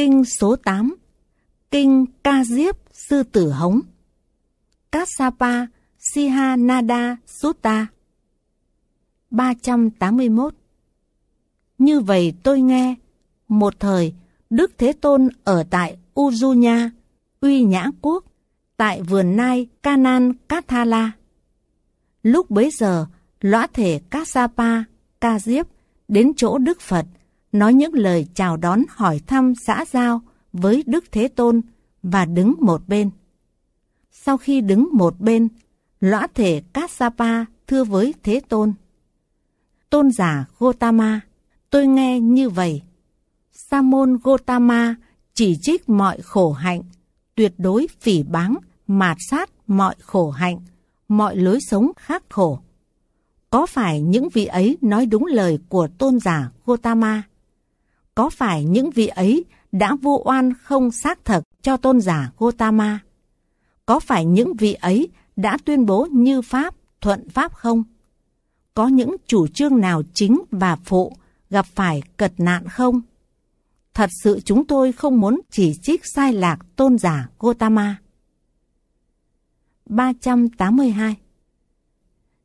Kinh số 8 Kinh Ca Diếp Sư Tử Hống Kassapa Siha Nada Sutta 381 Như vậy tôi nghe, một thời Đức Thế Tôn ở tại Ujunya, Uy Nhã Quốc, tại vườn nai Kanan Kathala. Lúc bấy giờ, lõa thể Kassapa, Ca Diếp đến chỗ Đức Phật – nói những lời chào đón hỏi thăm xã giao với Đức Thế Tôn và đứng một bên. Sau khi đứng một bên, lõa thể Kassapa thưa với Thế Tôn. Tôn giả Gotama, tôi nghe như vậy. Sa môn Gotama chỉ trích mọi khổ hạnh, tuyệt đối phỉ báng, mạt sát mọi khổ hạnh, mọi lối sống khác khổ. Có phải những vị ấy nói đúng lời của tôn giả Gotama có phải những vị ấy đã vu oan không xác thật cho tôn giả Gotama? Có phải những vị ấy đã tuyên bố như Pháp, thuận Pháp không? Có những chủ trương nào chính và phụ gặp phải cật nạn không? Thật sự chúng tôi không muốn chỉ trích sai lạc tôn giả Gotama. 382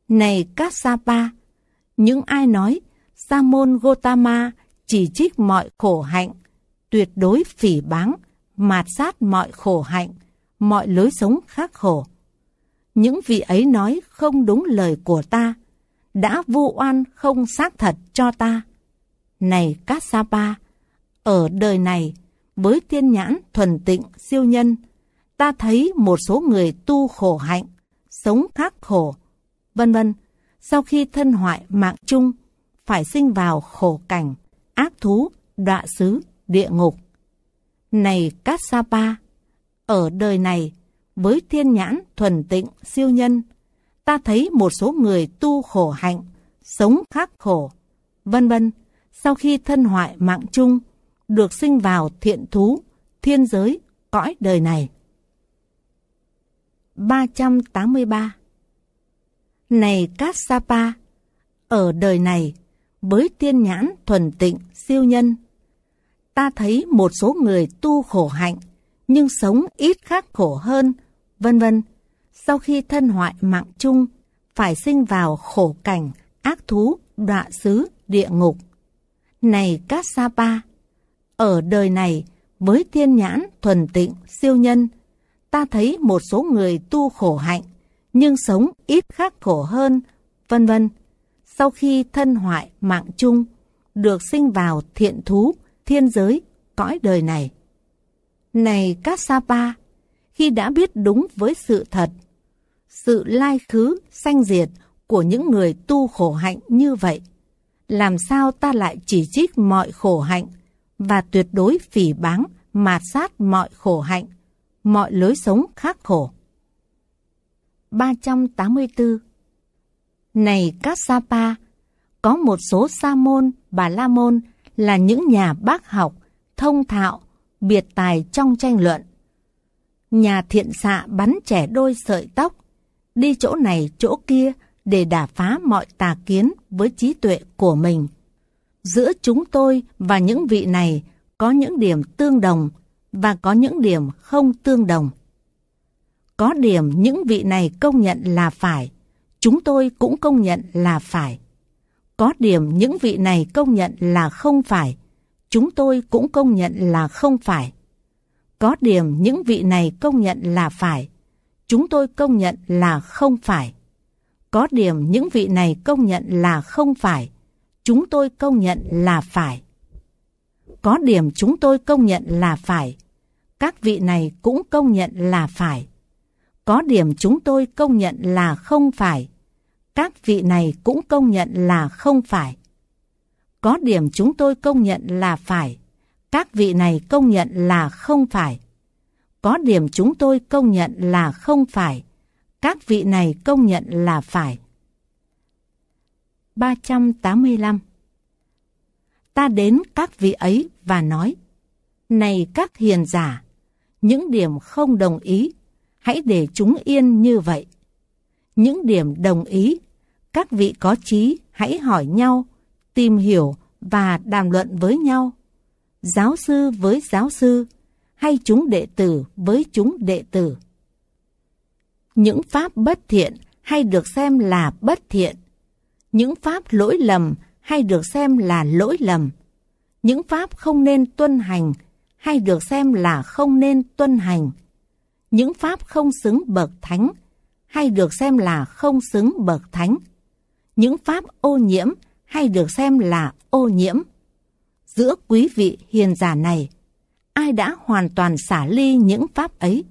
Này Kassapa, những ai nói Sa môn Gotama chỉ trích mọi khổ hạnh, tuyệt đối phỉ báng, mạt sát mọi khổ hạnh, mọi lối sống khắc khổ. Những vị ấy nói không đúng lời của ta, đã vu oan không xác thật cho ta. Này các Sapa, ở đời này, với tiên nhãn thuần tịnh siêu nhân, ta thấy một số người tu khổ hạnh, sống khắc khổ, vân vân, sau khi thân hoại mạng chung, phải sinh vào khổ cảnh, ác thú, đọa xứ, địa ngục. Này Kassapa, ở đời này, với thiên nhãn thuần tịnh siêu nhân, ta thấy một số người tu khổ hạnh, sống khắc khổ, vân vân, sau khi thân hoại mạng chung, được sinh vào thiện thú, thiên giới, cõi đời này. 383 Này Kassapa, ở đời này, với tiên nhãn thuần tịnh siêu nhân. Ta thấy một số người tu khổ hạnh, nhưng sống ít khác khổ hơn, vân vân. Sau khi thân hoại mạng chung, phải sinh vào khổ cảnh, ác thú, đọa xứ, địa ngục. Này các sa pa ở đời này, với tiên nhãn thuần tịnh siêu nhân, ta thấy một số người tu khổ hạnh, nhưng sống ít khác khổ hơn, vân vân sau khi thân hoại mạng chung, được sinh vào thiện thú, thiên giới, cõi đời này. Này các Pa khi đã biết đúng với sự thật, sự lai khứ, sanh diệt của những người tu khổ hạnh như vậy, làm sao ta lại chỉ trích mọi khổ hạnh và tuyệt đối phỉ báng, mạt sát mọi khổ hạnh, mọi lối sống khác khổ. 384 này các Sapa, có một số Sa môn, Bà La môn là những nhà bác học, thông thạo, biệt tài trong tranh luận. Nhà thiện xạ bắn trẻ đôi sợi tóc, đi chỗ này chỗ kia để đả phá mọi tà kiến với trí tuệ của mình. Giữa chúng tôi và những vị này có những điểm tương đồng và có những điểm không tương đồng. Có điểm những vị này công nhận là phải, chúng tôi cũng công nhận là phải. Có điểm những vị này công nhận là không phải, chúng tôi cũng công nhận là không phải. Có điểm những vị này công nhận là phải, chúng tôi công nhận là không phải. Có điểm những vị này công nhận là không phải, chúng tôi công nhận là phải. Có điểm chúng tôi công nhận là phải, các vị này cũng công nhận là phải. Có điểm chúng tôi công nhận là không phải, các vị này cũng công nhận là không phải. Có điểm chúng tôi công nhận là phải, các vị này công nhận là không phải. Có điểm chúng tôi công nhận là không phải, các vị này công nhận là phải. 385 Ta đến các vị ấy và nói, Này các hiền giả, những điểm không đồng ý, hãy để chúng yên như vậy. Những điểm đồng ý, các vị có trí hãy hỏi nhau, tìm hiểu và đàm luận với nhau. Giáo sư với giáo sư hay chúng đệ tử với chúng đệ tử. Những pháp bất thiện hay được xem là bất thiện. Những pháp lỗi lầm hay được xem là lỗi lầm. Những pháp không nên tuân hành hay được xem là không nên tuân hành. Những pháp không xứng bậc thánh hay được xem là không xứng bậc thánh những pháp ô nhiễm hay được xem là ô nhiễm. Giữa quý vị hiền giả này, ai đã hoàn toàn xả ly những pháp ấy?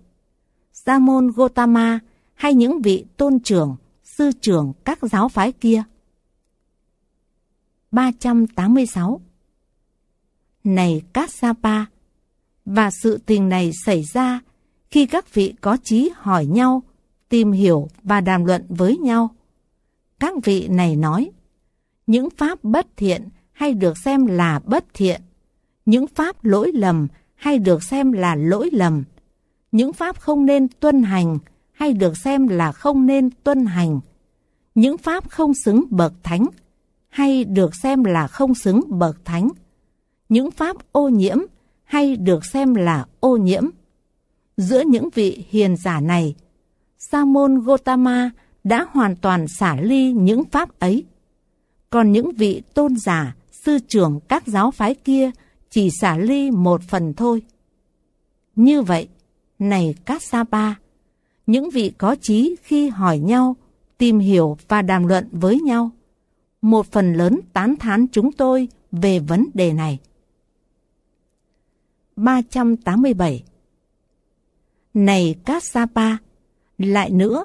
Gia môn Gotama hay những vị tôn trưởng, sư trưởng các giáo phái kia? 386 Này các Sapa! Và sự tình này xảy ra khi các vị có trí hỏi nhau, tìm hiểu và đàm luận với nhau. Các vị này nói, những pháp bất thiện hay được xem là bất thiện, những pháp lỗi lầm hay được xem là lỗi lầm, những pháp không nên tuân hành hay được xem là không nên tuân hành, những pháp không xứng bậc thánh hay được xem là không xứng bậc thánh, những pháp ô nhiễm hay được xem là ô nhiễm. Giữa những vị hiền giả này, Sa môn Gotama đã hoàn toàn xả ly những pháp ấy. Còn những vị tôn giả, sư trưởng các giáo phái kia chỉ xả ly một phần thôi. Như vậy, này các sa ba, những vị có trí khi hỏi nhau, tìm hiểu và đàm luận với nhau, một phần lớn tán thán chúng tôi về vấn đề này. 387 Này các Sa Sapa, lại nữa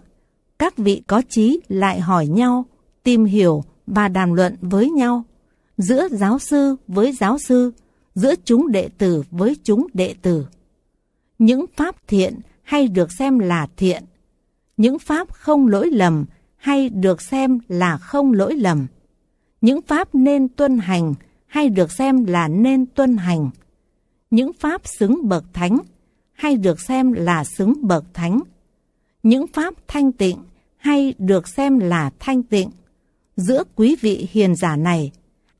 các vị có trí lại hỏi nhau, tìm hiểu và đàm luận với nhau, giữa giáo sư với giáo sư, giữa chúng đệ tử với chúng đệ tử. Những pháp thiện hay được xem là thiện, những pháp không lỗi lầm hay được xem là không lỗi lầm, những pháp nên tuân hành hay được xem là nên tuân hành, những pháp xứng bậc thánh hay được xem là xứng bậc thánh những pháp thanh tịnh hay được xem là thanh tịnh. Giữa quý vị hiền giả này,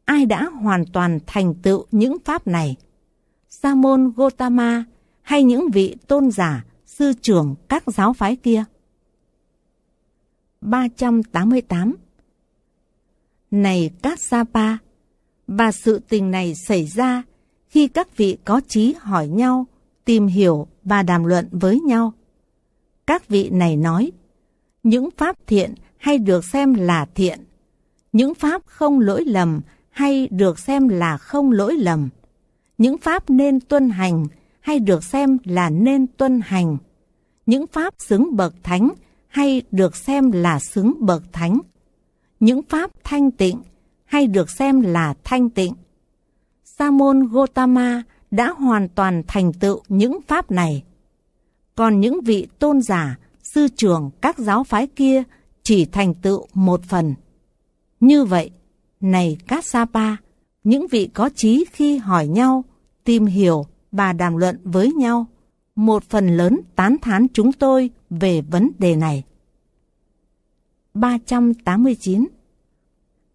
ai đã hoàn toàn thành tựu những pháp này? Sa môn Gotama hay những vị tôn giả, sư trưởng các giáo phái kia? 388 Này các Sapa, và sự tình này xảy ra khi các vị có trí hỏi nhau, tìm hiểu và đàm luận với nhau các vị này nói, những pháp thiện hay được xem là thiện, những pháp không lỗi lầm hay được xem là không lỗi lầm, những pháp nên tuân hành hay được xem là nên tuân hành, những pháp xứng bậc thánh hay được xem là xứng bậc thánh, những pháp thanh tịnh hay được xem là thanh tịnh. Sa môn Gotama đã hoàn toàn thành tựu những pháp này còn những vị tôn giả, sư trưởng các giáo phái kia chỉ thành tựu một phần. Như vậy, này các sa pa những vị có trí khi hỏi nhau, tìm hiểu và đàm luận với nhau, một phần lớn tán thán chúng tôi về vấn đề này. 389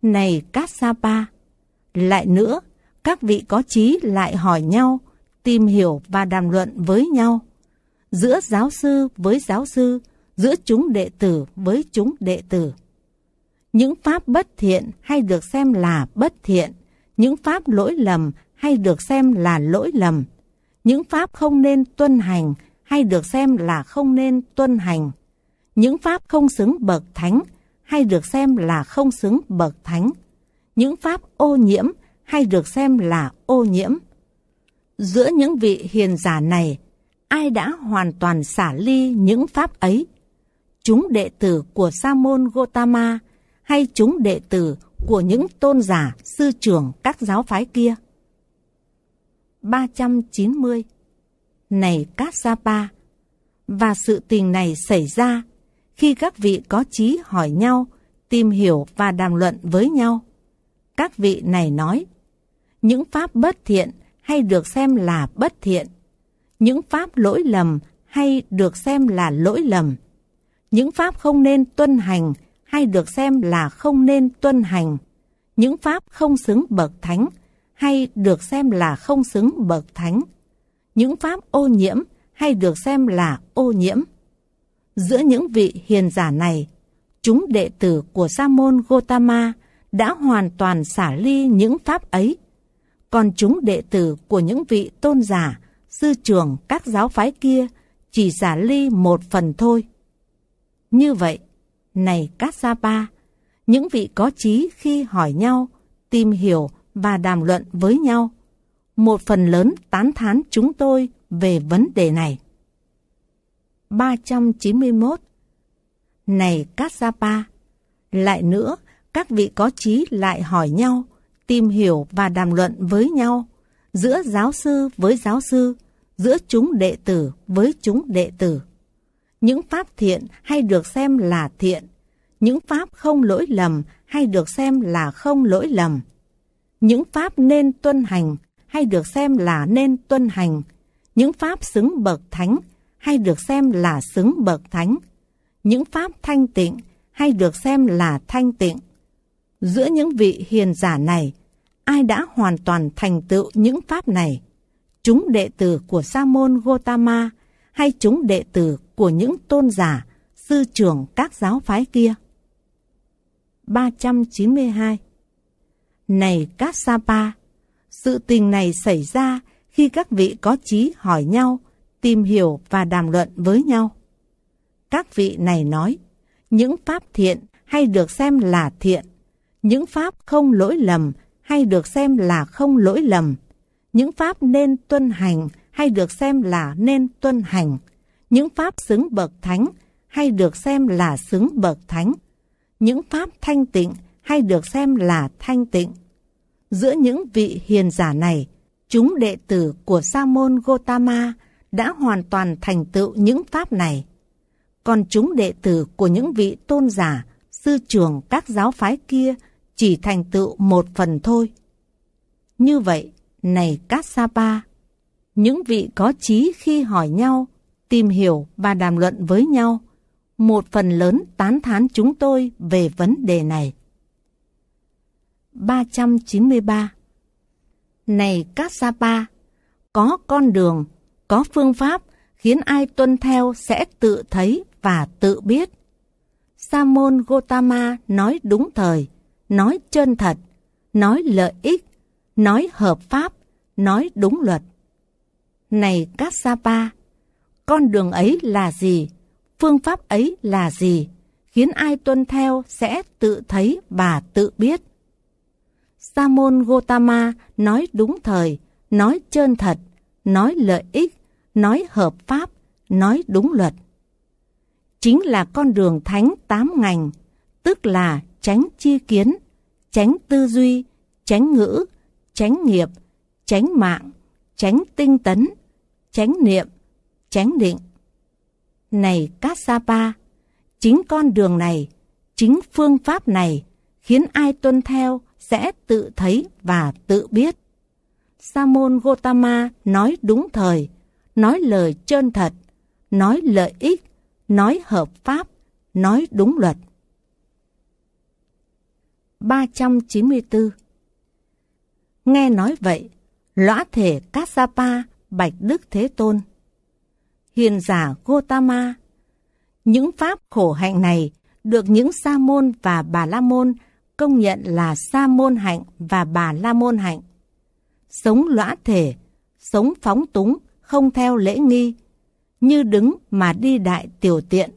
Này các sa pa lại nữa, các vị có trí lại hỏi nhau, tìm hiểu và đàm luận với nhau giữa giáo sư với giáo sư, giữa chúng đệ tử với chúng đệ tử. Những pháp bất thiện hay được xem là bất thiện, những pháp lỗi lầm hay được xem là lỗi lầm, những pháp không nên tuân hành hay được xem là không nên tuân hành, những pháp không xứng bậc thánh hay được xem là không xứng bậc thánh, những pháp ô nhiễm hay được xem là ô nhiễm. Giữa những vị hiền giả này ai đã hoàn toàn xả ly những pháp ấy? Chúng đệ tử của Sa môn Gotama hay chúng đệ tử của những tôn giả sư trưởng các giáo phái kia? 390 Này các Sapa Và sự tình này xảy ra khi các vị có trí hỏi nhau, tìm hiểu và đàm luận với nhau. Các vị này nói, những pháp bất thiện hay được xem là bất thiện những pháp lỗi lầm hay được xem là lỗi lầm, những pháp không nên tuân hành hay được xem là không nên tuân hành, những pháp không xứng bậc thánh hay được xem là không xứng bậc thánh, những pháp ô nhiễm hay được xem là ô nhiễm. Giữa những vị hiền giả này, chúng đệ tử của Sa môn Gotama đã hoàn toàn xả ly những pháp ấy, còn chúng đệ tử của những vị tôn giả sư trưởng các giáo phái kia chỉ giả ly một phần thôi. Như vậy, này các gia ba, những vị có trí khi hỏi nhau, tìm hiểu và đàm luận với nhau, một phần lớn tán thán chúng tôi về vấn đề này. 391 Này các gia ba, lại nữa, các vị có trí lại hỏi nhau, tìm hiểu và đàm luận với nhau, giữa giáo sư với giáo sư, giữa chúng đệ tử với chúng đệ tử. Những pháp thiện hay được xem là thiện, những pháp không lỗi lầm hay được xem là không lỗi lầm. Những pháp nên tuân hành hay được xem là nên tuân hành. Những pháp xứng bậc thánh hay được xem là xứng bậc thánh. Những pháp thanh tịnh hay được xem là thanh tịnh. Giữa những vị hiền giả này, ai đã hoàn toàn thành tựu những pháp này? chúng đệ tử của sa môn Gotama hay chúng đệ tử của những tôn giả, sư trưởng các giáo phái kia. 392 Này các Sapa, sự tình này xảy ra khi các vị có trí hỏi nhau, tìm hiểu và đàm luận với nhau. Các vị này nói, những pháp thiện hay được xem là thiện, những pháp không lỗi lầm hay được xem là không lỗi lầm, những pháp nên tuân hành hay được xem là nên tuân hành, những pháp xứng bậc thánh hay được xem là xứng bậc thánh, những pháp thanh tịnh hay được xem là thanh tịnh. Giữa những vị hiền giả này, chúng đệ tử của Sa môn Gotama đã hoàn toàn thành tựu những pháp này. Còn chúng đệ tử của những vị tôn giả, sư trưởng các giáo phái kia chỉ thành tựu một phần thôi. Như vậy, này Kassapa. Những vị có trí khi hỏi nhau, tìm hiểu và đàm luận với nhau, một phần lớn tán thán chúng tôi về vấn đề này. 393 Này Kassapa, có con đường, có phương pháp khiến ai tuân theo sẽ tự thấy và tự biết. Samon Gotama nói đúng thời, nói chân thật, nói lợi ích nói hợp pháp, nói đúng luật. Này các sa pa, con đường ấy là gì? Phương pháp ấy là gì? Khiến ai tuân theo sẽ tự thấy và tự biết. Sa môn Gotama nói đúng thời, nói chân thật, nói lợi ích, nói hợp pháp, nói đúng luật. Chính là con đường thánh tám ngành, tức là tránh chi kiến, tránh tư duy, tránh ngữ, chánh nghiệp, tránh mạng, tránh tinh tấn, tránh niệm, tránh định. Này các Sapa, chính con đường này, chính phương pháp này khiến ai tuân theo sẽ tự thấy và tự biết. Sa môn Gotama nói đúng thời, nói lời trơn thật, nói lợi ích, nói hợp pháp, nói đúng luật. 394 Nghe nói vậy, lõa thể Kassapa Bạch Đức Thế Tôn. Hiền giả Gotama. Những pháp khổ hạnh này được những sa môn và bà la môn công nhận là sa môn hạnh và bà la môn hạnh. Sống lõa thể, sống phóng túng, không theo lễ nghi, như đứng mà đi đại tiểu tiện,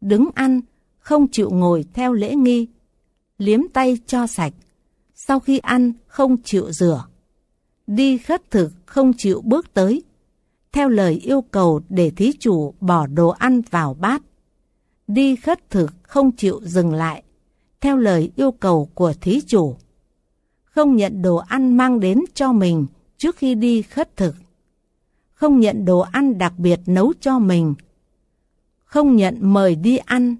đứng ăn, không chịu ngồi theo lễ nghi, liếm tay cho sạch. Sau khi ăn, không chịu rửa, đi khất thực không chịu bước tới, theo lời yêu cầu để thí chủ bỏ đồ ăn vào bát, đi khất thực không chịu dừng lại, theo lời yêu cầu của thí chủ, không nhận đồ ăn mang đến cho mình trước khi đi khất thực, không nhận đồ ăn đặc biệt nấu cho mình, không nhận mời đi ăn,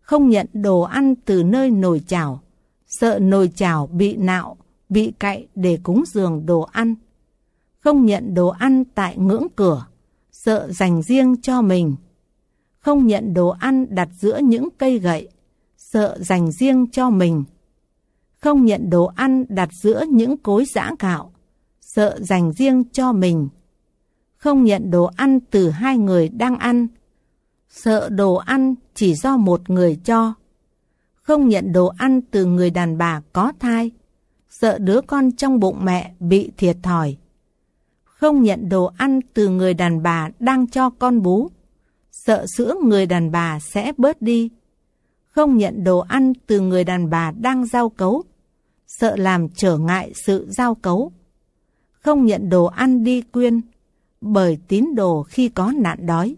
không nhận đồ ăn từ nơi nồi chảo, sợ nồi chảo bị nạo bị cậy để cúng dường đồ ăn. Không nhận đồ ăn tại ngưỡng cửa, sợ dành riêng cho mình. Không nhận đồ ăn đặt giữa những cây gậy, sợ dành riêng cho mình. Không nhận đồ ăn đặt giữa những cối giã gạo, sợ dành riêng cho mình. Không nhận đồ ăn từ hai người đang ăn, sợ đồ ăn chỉ do một người cho. Không nhận đồ ăn từ người đàn bà có thai, sợ đứa con trong bụng mẹ bị thiệt thòi. Không nhận đồ ăn từ người đàn bà đang cho con bú, sợ sữa người đàn bà sẽ bớt đi. Không nhận đồ ăn từ người đàn bà đang giao cấu, sợ làm trở ngại sự giao cấu. Không nhận đồ ăn đi quyên, bởi tín đồ khi có nạn đói.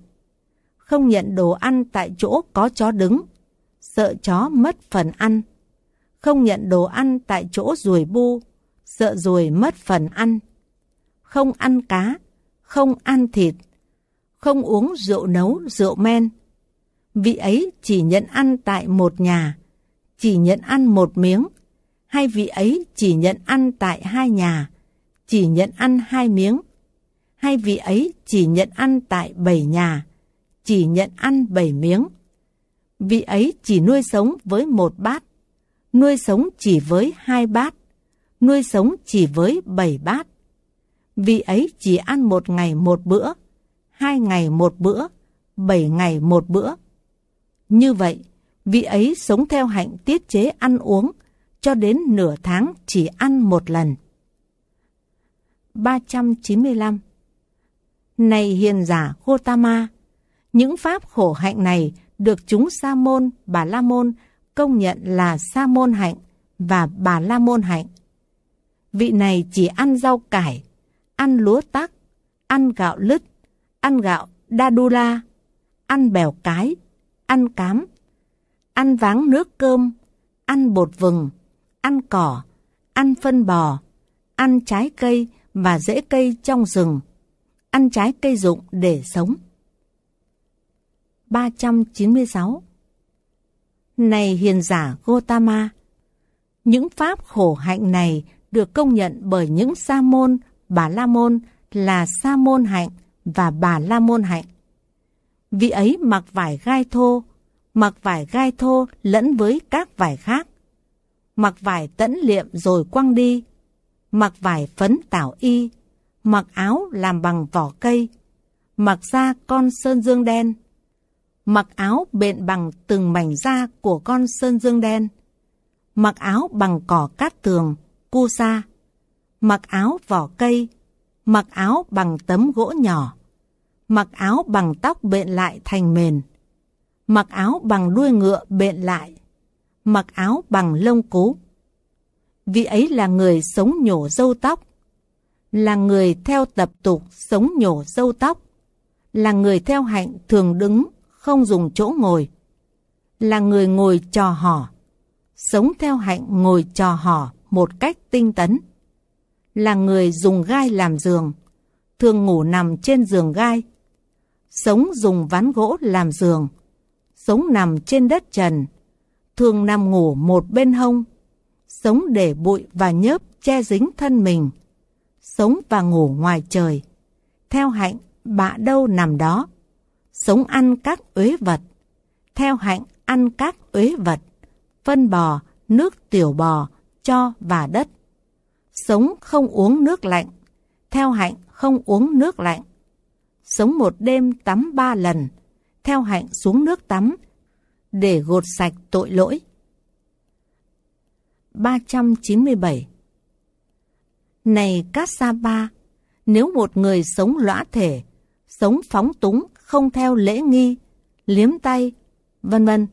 Không nhận đồ ăn tại chỗ có chó đứng, sợ chó mất phần ăn không nhận đồ ăn tại chỗ ruồi bu, sợ ruồi mất phần ăn. Không ăn cá, không ăn thịt, không uống rượu nấu rượu men. Vị ấy chỉ nhận ăn tại một nhà, chỉ nhận ăn một miếng, hay vị ấy chỉ nhận ăn tại hai nhà, chỉ nhận ăn hai miếng, hay vị ấy chỉ nhận ăn tại bảy nhà, chỉ nhận ăn bảy miếng. Vị ấy chỉ nuôi sống với một bát, nuôi sống chỉ với hai bát, nuôi sống chỉ với bảy bát. Vì ấy chỉ ăn một ngày một bữa, hai ngày một bữa, bảy ngày một bữa. Như vậy, vị ấy sống theo hạnh tiết chế ăn uống, cho đến nửa tháng chỉ ăn một lần. 395 Này hiền giả Gotama, những pháp khổ hạnh này được chúng Sa môn, Bà La môn công nhận là Sa Môn Hạnh và Bà La Môn Hạnh. Vị này chỉ ăn rau cải, ăn lúa tắc, ăn gạo lứt, ăn gạo đa đu la, ăn bèo cái, ăn cám, ăn váng nước cơm, ăn bột vừng, ăn cỏ, ăn phân bò, ăn trái cây và rễ cây trong rừng, ăn trái cây dụng để sống. 396 này hiền giả Gotama, những pháp khổ hạnh này được công nhận bởi những sa môn, bà la môn là sa môn hạnh và bà la môn hạnh. Vị ấy mặc vải gai thô, mặc vải gai thô lẫn với các vải khác, mặc vải tẫn liệm rồi quăng đi, mặc vải phấn tảo y, mặc áo làm bằng vỏ cây, mặc da con sơn dương đen, mặc áo bện bằng từng mảnh da của con sơn dương đen, mặc áo bằng cỏ cát tường, cu sa, mặc áo vỏ cây, mặc áo bằng tấm gỗ nhỏ, mặc áo bằng tóc bện lại thành mền, mặc áo bằng đuôi ngựa bện lại, mặc áo bằng lông cú. Vị ấy là người sống nhổ râu tóc, là người theo tập tục sống nhổ râu tóc, là người theo hạnh thường đứng không dùng chỗ ngồi. Là người ngồi trò hò, sống theo hạnh ngồi trò hò một cách tinh tấn. Là người dùng gai làm giường, thường ngủ nằm trên giường gai. Sống dùng ván gỗ làm giường, sống nằm trên đất trần, thường nằm ngủ một bên hông. Sống để bụi và nhớp che dính thân mình, sống và ngủ ngoài trời. Theo hạnh, bạ đâu nằm đó sống ăn các uế vật, theo hạnh ăn các uế vật, phân bò, nước tiểu bò, cho và đất. Sống không uống nước lạnh, theo hạnh không uống nước lạnh. Sống một đêm tắm ba lần, theo hạnh xuống nước tắm, để gột sạch tội lỗi. 397 Này Kassapa, nếu một người sống lõa thể, sống phóng túng, không theo lễ nghi, liếm tay, vân vân,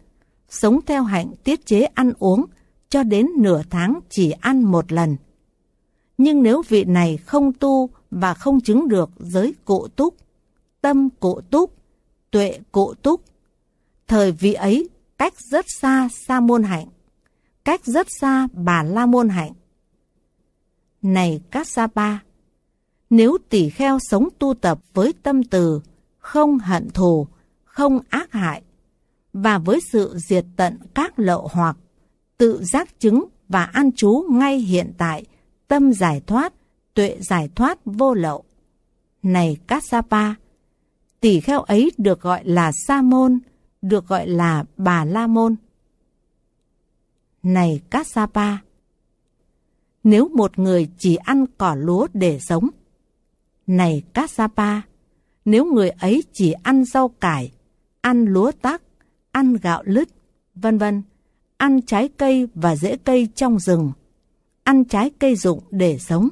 sống theo hạnh tiết chế ăn uống cho đến nửa tháng chỉ ăn một lần. Nhưng nếu vị này không tu và không chứng được giới cụ túc, tâm cụ túc, tuệ cụ túc, thời vị ấy cách rất xa sa môn hạnh, cách rất xa bà la môn hạnh. Này các sa ba, nếu tỷ kheo sống tu tập với tâm từ, không hận thù, không ác hại. Và với sự diệt tận các lậu hoặc, tự giác chứng và an trú ngay hiện tại, tâm giải thoát, tuệ giải thoát vô lậu. Này Kassapa, tỷ kheo ấy được gọi là Sa Môn, được gọi là Bà La Môn. Này Kassapa, nếu một người chỉ ăn cỏ lúa để sống, này Kassapa, nếu người ấy chỉ ăn rau cải, ăn lúa tắc, ăn gạo lứt, vân vân, ăn trái cây và rễ cây trong rừng, ăn trái cây dụng để sống.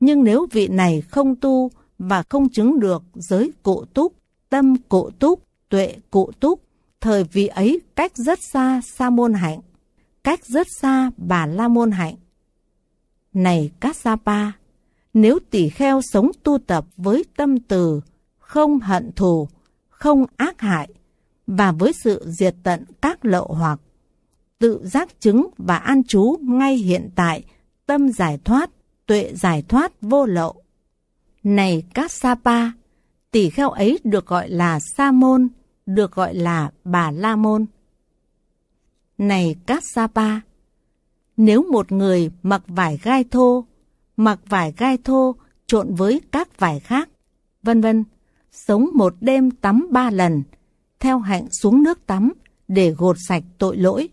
Nhưng nếu vị này không tu và không chứng được giới cụ túc, tâm cụ túc, tuệ cụ túc, thời vị ấy cách rất xa sa môn hạnh, cách rất xa bà la môn hạnh. Này các Sapa, nếu tỷ kheo sống tu tập với tâm từ, không hận thù, không ác hại và với sự diệt tận các lậu hoặc. Tự giác chứng và an trú ngay hiện tại, tâm giải thoát, tuệ giải thoát vô lậu. Này các Sapa, tỷ kheo ấy được gọi là Sa môn, được gọi là Bà La môn. Này các Sapa, nếu một người mặc vải gai thô, mặc vải gai thô trộn với các vải khác, vân vân sống một đêm tắm ba lần, theo hạnh xuống nước tắm để gột sạch tội lỗi.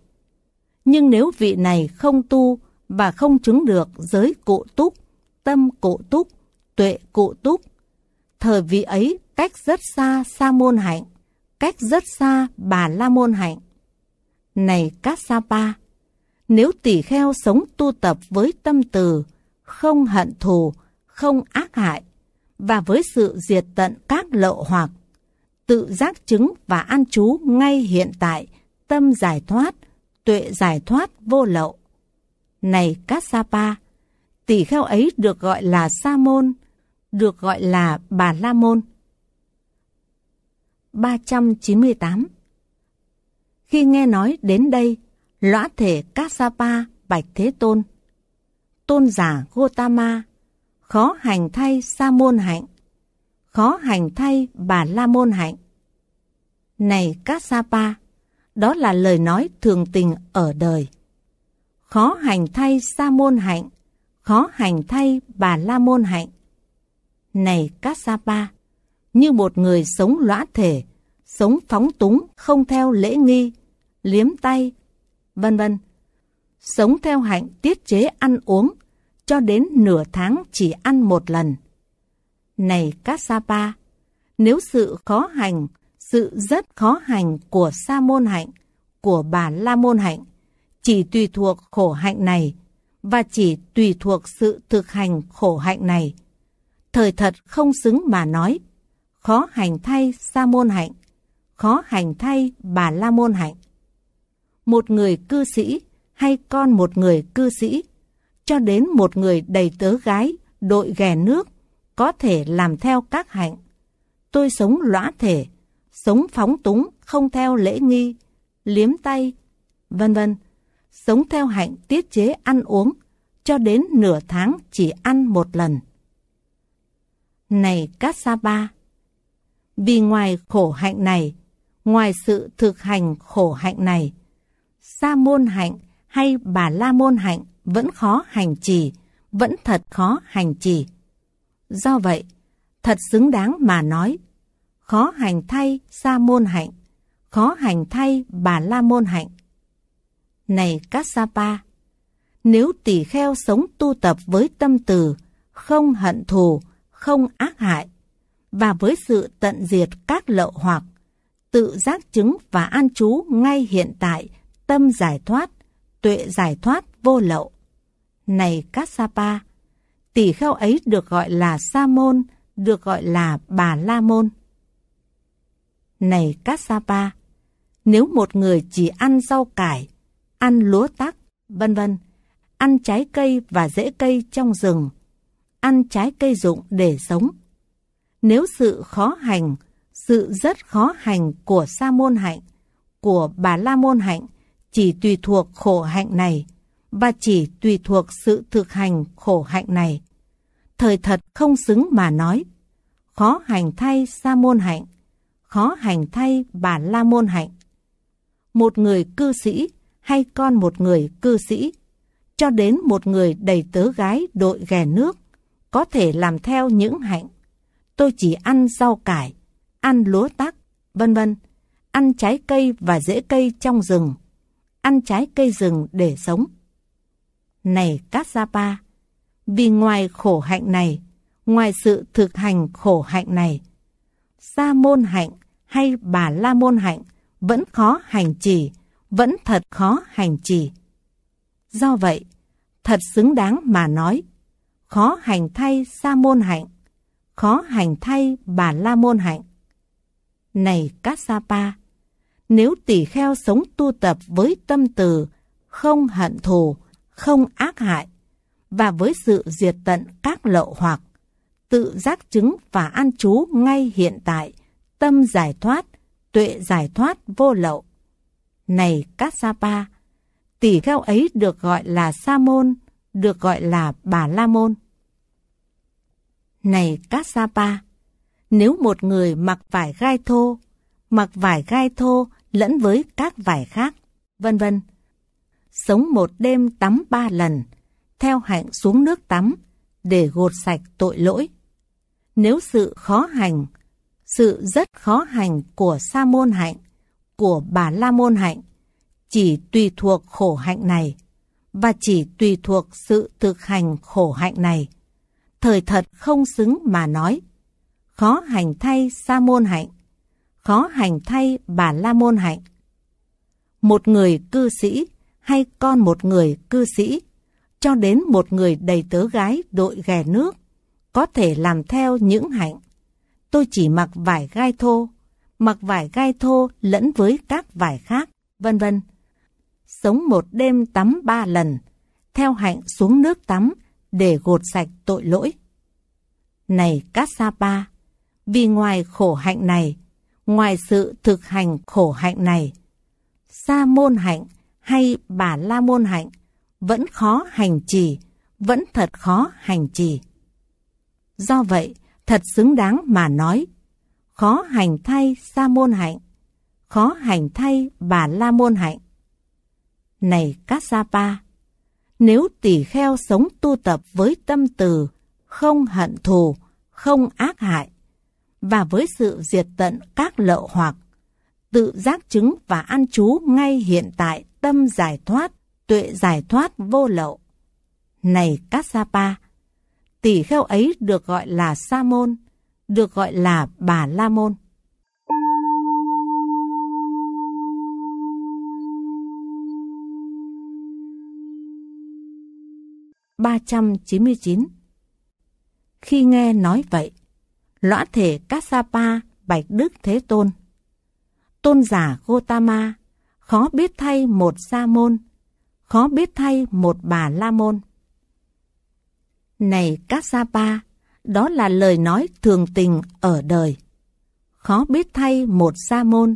Nhưng nếu vị này không tu và không chứng được giới cụ túc, tâm cụ túc, tuệ cụ túc, thời vị ấy cách rất xa sa môn hạnh, cách rất xa bà la môn hạnh. Này Cát sa pa, nếu tỷ kheo sống tu tập với tâm từ, không hận thù, không ác hại, và với sự diệt tận các lậu hoặc. Tự giác chứng và an trú ngay hiện tại, tâm giải thoát, tuệ giải thoát vô lậu. Này các sa pa tỷ kheo ấy được gọi là Sa Môn, được gọi là Bà La Môn. 398 Khi nghe nói đến đây, lõa thể các sa pa Bạch Thế Tôn, Tôn giả Gotama khó hành thay sa môn hạnh, khó hành thay bà la môn hạnh. Này các Sa Pa, đó là lời nói thường tình ở đời. Khó hành thay sa môn hạnh, khó hành thay bà la môn hạnh. Này các Sa Pa, như một người sống lõa thể, sống phóng túng không theo lễ nghi, liếm tay, vân vân. Sống theo hạnh tiết chế ăn uống, cho đến nửa tháng chỉ ăn một lần. Này Kassapa, nếu sự khó hành, sự rất khó hành của Sa Môn Hạnh, của bà La Môn Hạnh, chỉ tùy thuộc khổ hạnh này và chỉ tùy thuộc sự thực hành khổ hạnh này. Thời thật không xứng mà nói, khó hành thay Sa Môn Hạnh, khó hành thay bà La Môn Hạnh. Một người cư sĩ hay con một người cư sĩ cho đến một người đầy tớ gái, đội ghè nước, có thể làm theo các hạnh. Tôi sống lõa thể, sống phóng túng, không theo lễ nghi, liếm tay, vân vân. Sống theo hạnh tiết chế ăn uống, cho đến nửa tháng chỉ ăn một lần. Này Sa Ba, Vì ngoài khổ hạnh này, ngoài sự thực hành khổ hạnh này, sa môn hạnh hay bà la môn hạnh vẫn khó hành trì, vẫn thật khó hành trì. Do vậy, thật xứng đáng mà nói, khó hành thay sa môn hạnh, khó hành thay bà la môn hạnh. Này các Sapa, nếu tỷ kheo sống tu tập với tâm từ, không hận thù, không ác hại, và với sự tận diệt các lậu hoặc, tự giác chứng và an trú ngay hiện tại, tâm giải thoát, tuệ giải thoát vô lậu này Kassapa. Tỷ kheo ấy được gọi là Sa môn, được gọi là Bà La môn. Này Kassapa, nếu một người chỉ ăn rau cải, ăn lúa tắc, vân vân, ăn trái cây và rễ cây trong rừng, ăn trái cây dụng để sống. Nếu sự khó hành, sự rất khó hành của Sa môn hạnh, của Bà La môn hạnh chỉ tùy thuộc khổ hạnh này và chỉ tùy thuộc sự thực hành khổ hạnh này. Thời thật không xứng mà nói, khó hành thay sa môn hạnh, khó hành thay bà la môn hạnh. Một người cư sĩ hay con một người cư sĩ, cho đến một người đầy tớ gái đội ghè nước, có thể làm theo những hạnh. Tôi chỉ ăn rau cải, ăn lúa tắc, vân vân, ăn trái cây và rễ cây trong rừng, ăn trái cây rừng để sống này Cát Gia Pa. Vì ngoài khổ hạnh này, ngoài sự thực hành khổ hạnh này, Sa môn hạnh hay bà la môn hạnh vẫn khó hành trì, vẫn thật khó hành trì. Do vậy, thật xứng đáng mà nói, khó hành thay sa môn hạnh, khó hành thay bà la môn hạnh. Này cát sa pa, nếu tỷ kheo sống tu tập với tâm từ, không hận thù, không ác hại và với sự diệt tận các lậu hoặc, tự giác chứng và an trú ngay hiện tại, tâm giải thoát, tuệ giải thoát vô lậu. Này các sa pa, tỷ kheo ấy được gọi là sa môn, được gọi là bà la môn. Này các sa pa, nếu một người mặc vải gai thô, mặc vải gai thô lẫn với các vải khác, vân vân, sống một đêm tắm ba lần, theo hạnh xuống nước tắm để gột sạch tội lỗi. Nếu sự khó hành, sự rất khó hành của sa môn hạnh, của bà la môn hạnh, chỉ tùy thuộc khổ hạnh này và chỉ tùy thuộc sự thực hành khổ hạnh này. Thời thật không xứng mà nói. Khó hành thay sa môn hạnh, khó hành thay bà la môn hạnh. Một người cư sĩ hay con một người cư sĩ, cho đến một người đầy tớ gái đội ghè nước, có thể làm theo những hạnh. Tôi chỉ mặc vải gai thô, mặc vải gai thô lẫn với các vải khác, vân vân. Sống một đêm tắm ba lần, theo hạnh xuống nước tắm để gột sạch tội lỗi. Này Kassapa, vì ngoài khổ hạnh này, ngoài sự thực hành khổ hạnh này, sa môn hạnh hay bà La Môn Hạnh vẫn khó hành trì, vẫn thật khó hành trì. Do vậy, thật xứng đáng mà nói, khó hành thay Sa Môn Hạnh, khó hành thay bà La Môn Hạnh. Này các Sapa, nếu tỷ kheo sống tu tập với tâm từ, không hận thù, không ác hại, và với sự diệt tận các lậu hoặc, tự giác chứng và an trú ngay hiện tại tâm giải thoát, tuệ giải thoát vô lậu. Này Kassapa, tỷ kheo ấy được gọi là Sa môn, được gọi là Bà La môn. ba trăm chín mươi chín Khi nghe nói vậy, lõa thể Kassapa bạch Đức Thế Tôn. Tôn giả Gotama khó biết thay một sa môn, khó biết thay một bà la môn. Này các sa ba, đó là lời nói thường tình ở đời. Khó biết thay một sa môn,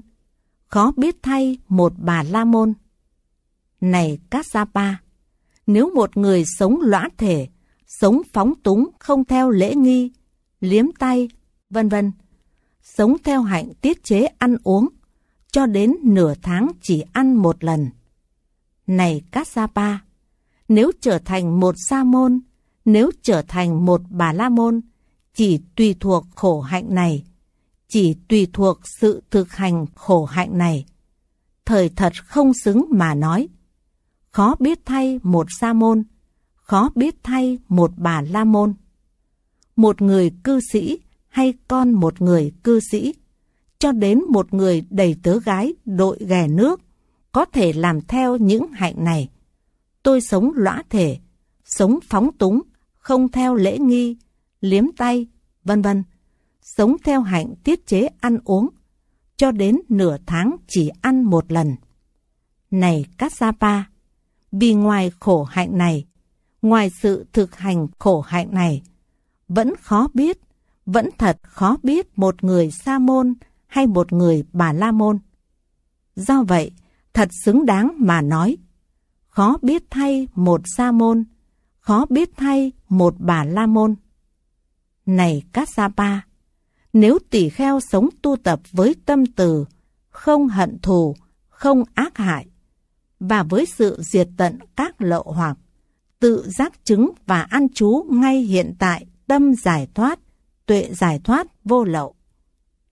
khó biết thay một bà la môn. Này các sa ba, nếu một người sống lõa thể, sống phóng túng không theo lễ nghi, liếm tay, vân vân, sống theo hạnh tiết chế ăn uống, cho đến nửa tháng chỉ ăn một lần. Này Kassapa, nếu trở thành một sa môn, nếu trở thành một bà la môn, chỉ tùy thuộc khổ hạnh này, chỉ tùy thuộc sự thực hành khổ hạnh này. Thời thật không xứng mà nói. Khó biết thay một sa môn, khó biết thay một bà la môn. Một người cư sĩ hay con một người cư sĩ cho đến một người đầy tớ gái đội ghè nước có thể làm theo những hạnh này. Tôi sống lõa thể, sống phóng túng, không theo lễ nghi, liếm tay, vân vân, sống theo hạnh tiết chế ăn uống, cho đến nửa tháng chỉ ăn một lần. Này các Kassapa, vì ngoài khổ hạnh này, ngoài sự thực hành khổ hạnh này, vẫn khó biết, vẫn thật khó biết một người sa môn hay một người bà La Môn. Do vậy, thật xứng đáng mà nói, khó biết thay một Sa Môn, khó biết thay một bà La Môn. Này các Sa Pa, nếu tỷ kheo sống tu tập với tâm từ, không hận thù, không ác hại, và với sự diệt tận các lậu hoặc, tự giác chứng và an trú ngay hiện tại tâm giải thoát, tuệ giải thoát vô lậu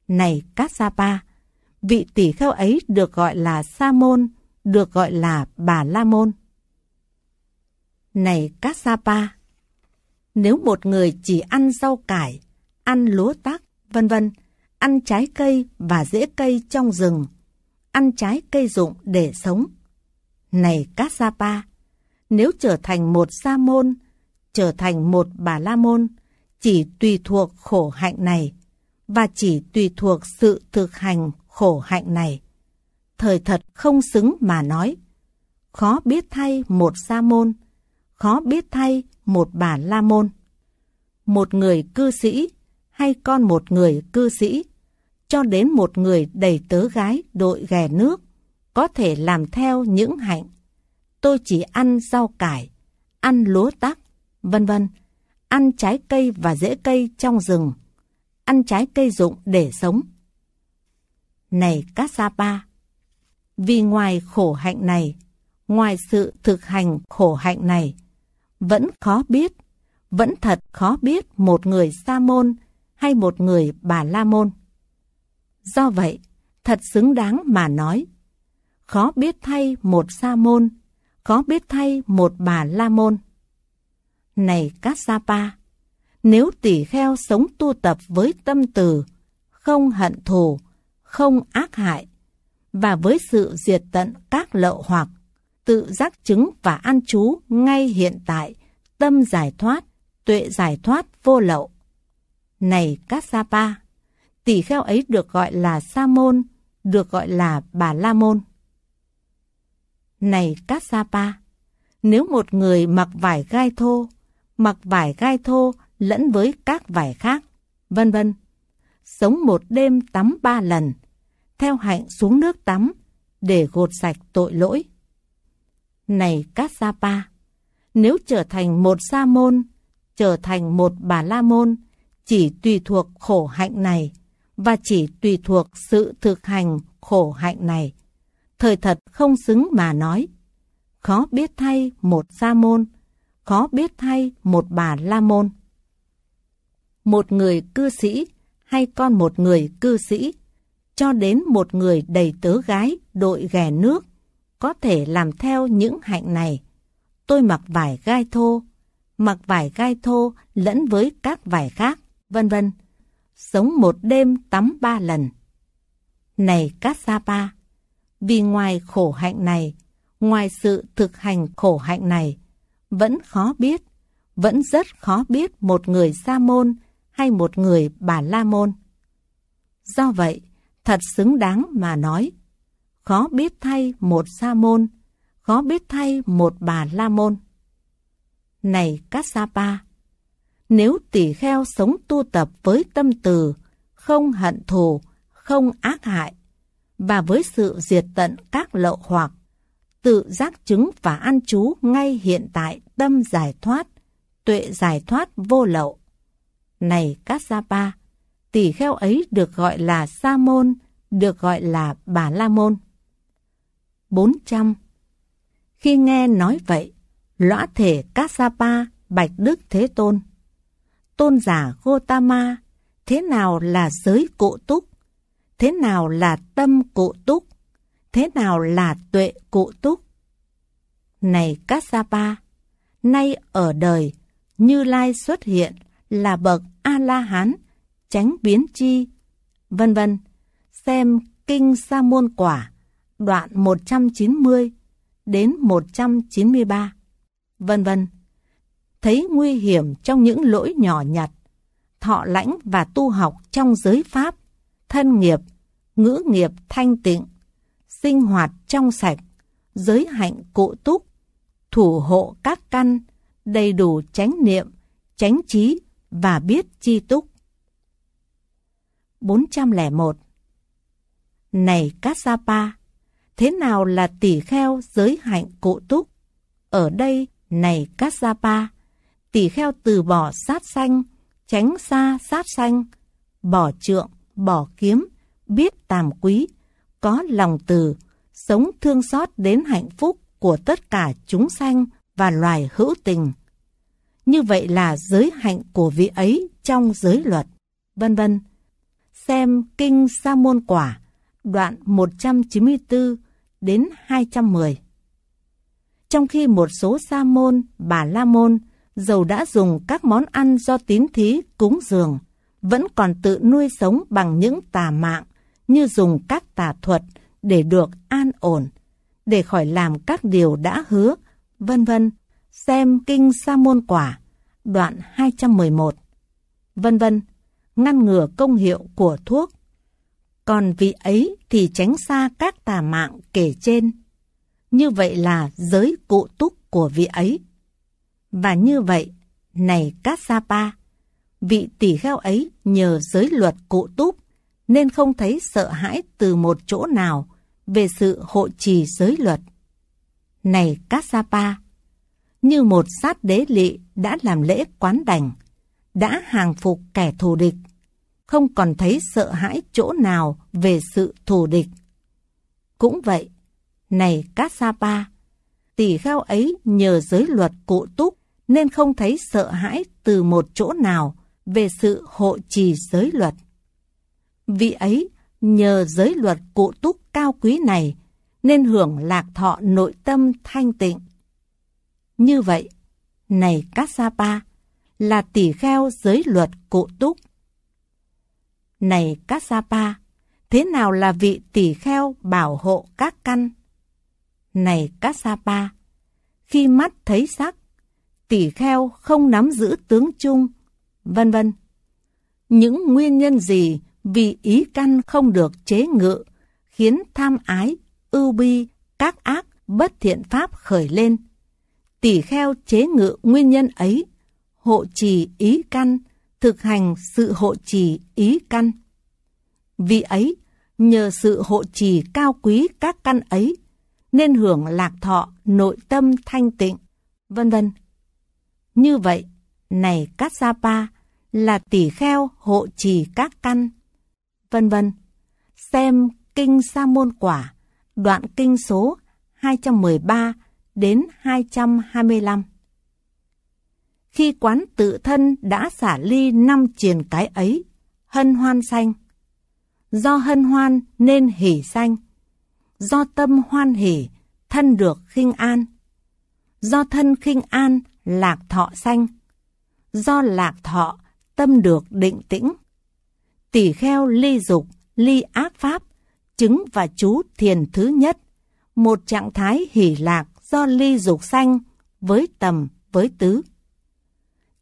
này Kassapa. Vị tỷ kheo ấy được gọi là Sa Môn, được gọi là Bà La Môn. Này Kassapa, nếu một người chỉ ăn rau cải, ăn lúa tắc, vân vân, ăn trái cây và rễ cây trong rừng, ăn trái cây dụng để sống. Này Kassapa, nếu trở thành một Sa Môn, trở thành một Bà La Môn, chỉ tùy thuộc khổ hạnh này và chỉ tùy thuộc sự thực hành khổ hạnh này. Thời thật không xứng mà nói. Khó biết thay một sa môn, khó biết thay một bà la môn. Một người cư sĩ hay con một người cư sĩ, cho đến một người đầy tớ gái đội ghè nước, có thể làm theo những hạnh. Tôi chỉ ăn rau cải, ăn lúa tắc, vân vân, ăn trái cây và rễ cây trong rừng ăn trái cây rụng để sống. Này các Sa Pa, vì ngoài khổ hạnh này, ngoài sự thực hành khổ hạnh này, vẫn khó biết, vẫn thật khó biết một người sa môn hay một người bà la môn. Do vậy, thật xứng đáng mà nói, khó biết thay một sa môn, khó biết thay một bà la môn. Này các Sa Pa nếu tỷ kheo sống tu tập với tâm từ, không hận thù, không ác hại, và với sự diệt tận các lậu hoặc, tự giác chứng và an trú ngay hiện tại, tâm giải thoát, tuệ giải thoát vô lậu. Này các sa pa, tỷ kheo ấy được gọi là sa môn, được gọi là bà la môn. Này các sa pa, nếu một người mặc vải gai thô, mặc vải gai thô lẫn với các vải khác, vân vân. Sống một đêm tắm ba lần, theo hạnh xuống nước tắm để gột sạch tội lỗi. Này các Sa Pa, nếu trở thành một sa môn, trở thành một bà la môn, chỉ tùy thuộc khổ hạnh này và chỉ tùy thuộc sự thực hành khổ hạnh này. Thời thật không xứng mà nói. Khó biết thay một sa môn, khó biết thay một bà la môn một người cư sĩ hay con một người cư sĩ, cho đến một người đầy tớ gái đội ghè nước, có thể làm theo những hạnh này. Tôi mặc vải gai thô, mặc vải gai thô lẫn với các vải khác, vân vân. Sống một đêm tắm ba lần. Này các sa pa vì ngoài khổ hạnh này, ngoài sự thực hành khổ hạnh này, vẫn khó biết, vẫn rất khó biết một người sa môn hay một người bà La Môn. Do vậy, thật xứng đáng mà nói, khó biết thay một Sa Môn, khó biết thay một bà La Môn. Này các Sapa, nếu tỷ kheo sống tu tập với tâm từ, không hận thù, không ác hại, và với sự diệt tận các lậu hoặc, tự giác chứng và an trú ngay hiện tại tâm giải thoát, tuệ giải thoát vô lậu, này Kassapa, tỷ kheo ấy được gọi là Sa Môn, được gọi là Bà La Môn. 400. Khi nghe nói vậy, lõa thể Kassapa bạch Đức Thế Tôn. Tôn giả Gotama, thế nào là giới cụ túc? Thế nào là tâm cụ túc? Thế nào là tuệ cụ túc? Này Kassapa, nay ở đời, Như Lai xuất hiện là bậc A-la-hán, tránh biến chi, vân vân. Xem Kinh Sa Môn Quả, đoạn 190 đến 193, vân vân. Thấy nguy hiểm trong những lỗi nhỏ nhặt, thọ lãnh và tu học trong giới pháp, thân nghiệp, ngữ nghiệp thanh tịnh, sinh hoạt trong sạch, giới hạnh cụ túc, thủ hộ các căn, đầy đủ chánh niệm, chánh trí, và biết chi túc. 401 Này Kassapa, thế nào là tỷ kheo giới hạnh cụ túc? Ở đây, này Kassapa, tỷ kheo từ bỏ sát sanh, tránh xa sát sanh, bỏ trượng, bỏ kiếm, biết tàm quý, có lòng từ, sống thương xót đến hạnh phúc của tất cả chúng sanh và loài hữu tình. Như vậy là giới hạnh của vị ấy trong giới luật, vân vân. Xem Kinh Sa Môn Quả, đoạn 194 đến 210. Trong khi một số sa môn, bà la môn, dầu đã dùng các món ăn do tín thí cúng dường, vẫn còn tự nuôi sống bằng những tà mạng như dùng các tà thuật để được an ổn, để khỏi làm các điều đã hứa, vân vân xem kinh sa môn quả, đoạn 211, vân vân, ngăn ngừa công hiệu của thuốc. Còn vị ấy thì tránh xa các tà mạng kể trên. Như vậy là giới cụ túc của vị ấy. Và như vậy, này các sa pa, vị tỷ kheo ấy nhờ giới luật cụ túc nên không thấy sợ hãi từ một chỗ nào về sự hộ trì giới luật. Này các sa pa, như một sát đế lị đã làm lễ quán đành, đã hàng phục kẻ thù địch, không còn thấy sợ hãi chỗ nào về sự thù địch. Cũng vậy, này Kassapa, tỷ khao ấy nhờ giới luật cụ túc nên không thấy sợ hãi từ một chỗ nào về sự hộ trì giới luật. Vị ấy nhờ giới luật cụ túc cao quý này nên hưởng lạc thọ nội tâm thanh tịnh. Như vậy, này Kassapa, là tỷ kheo giới luật cụ túc. Này Kassapa, thế nào là vị tỷ kheo bảo hộ các căn? Này Kassapa, khi mắt thấy sắc, tỷ kheo không nắm giữ tướng chung, vân vân. Những nguyên nhân gì vì ý căn không được chế ngự, khiến tham ái, ưu bi, các ác, bất thiện pháp khởi lên, tỷ kheo chế ngự nguyên nhân ấy, hộ trì ý căn, thực hành sự hộ trì ý căn. Vì ấy, nhờ sự hộ trì cao quý các căn ấy, nên hưởng lạc thọ nội tâm thanh tịnh, vân vân. Như vậy, này các Sa Pa là tỷ kheo hộ trì các căn, vân vân. Xem Kinh Sa Môn Quả, đoạn kinh số 213 đến 225. Khi quán tự thân đã xả ly năm triền cái ấy, hân hoan xanh. Do hân hoan nên hỉ xanh. Do tâm hoan hỉ, thân được khinh an. Do thân khinh an, lạc thọ xanh. Do lạc thọ, tâm được định tĩnh. Tỷ kheo ly dục, ly ác pháp, chứng và chú thiền thứ nhất. Một trạng thái hỉ lạc, do ly dục xanh với tầm với tứ.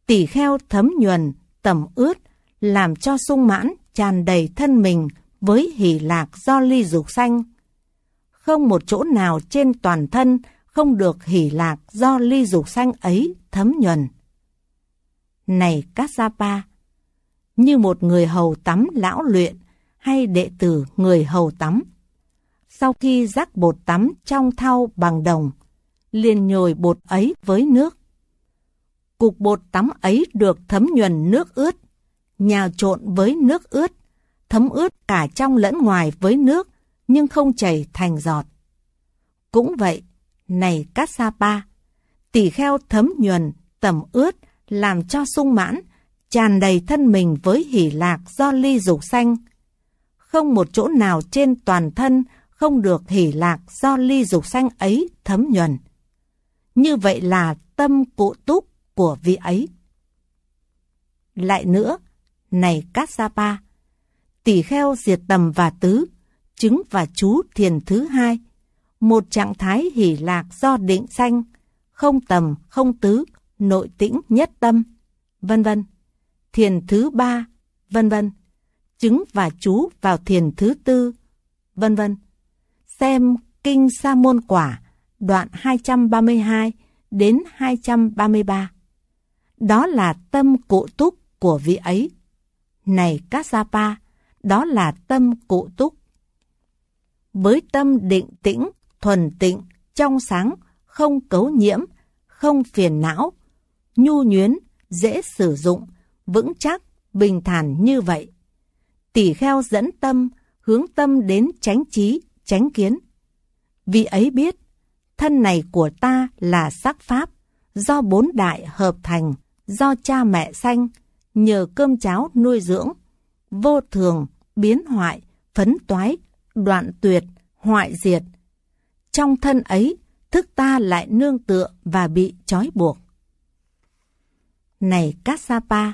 tỷ kheo thấm nhuần, tầm ướt, làm cho sung mãn tràn đầy thân mình với hỷ lạc do ly dục xanh. Không một chỗ nào trên toàn thân không được hỷ lạc do ly dục xanh ấy thấm nhuần. Này các gia ba, như một người hầu tắm lão luyện hay đệ tử người hầu tắm. Sau khi rắc bột tắm trong thau bằng đồng, liền nhồi bột ấy với nước. Cục bột tắm ấy được thấm nhuần nước ướt, nhào trộn với nước ướt, thấm ướt cả trong lẫn ngoài với nước, nhưng không chảy thành giọt. Cũng vậy, này cát sa pa, tỷ kheo thấm nhuần, tẩm ướt, làm cho sung mãn, tràn đầy thân mình với hỷ lạc do ly dục xanh Không một chỗ nào trên toàn thân không được hỷ lạc do ly dục xanh ấy thấm nhuần. Như vậy là tâm cụ túc của vị ấy. Lại nữa, này Cát Sa Pa, tỷ kheo diệt tầm và tứ, chứng và chú thiền thứ hai, một trạng thái hỷ lạc do định sanh, không tầm, không tứ, nội tĩnh nhất tâm, vân vân. Thiền thứ ba, vân vân. Chứng và chú vào thiền thứ tư, vân vân. Xem kinh sa môn quả đoạn 232 đến 233. Đó là tâm cụ túc của vị ấy. Này các đó là tâm cụ túc. Với tâm định tĩnh, thuần tịnh, trong sáng, không cấu nhiễm, không phiền não, nhu nhuyến, dễ sử dụng, vững chắc, bình thản như vậy. Tỷ kheo dẫn tâm, hướng tâm đến tránh trí, tránh kiến. Vị ấy biết, thân này của ta là sắc pháp, do bốn đại hợp thành, do cha mẹ sanh, nhờ cơm cháo nuôi dưỡng, vô thường, biến hoại, phấn toái, đoạn tuyệt, hoại diệt. Trong thân ấy, thức ta lại nương tựa và bị trói buộc. Này Kassapa,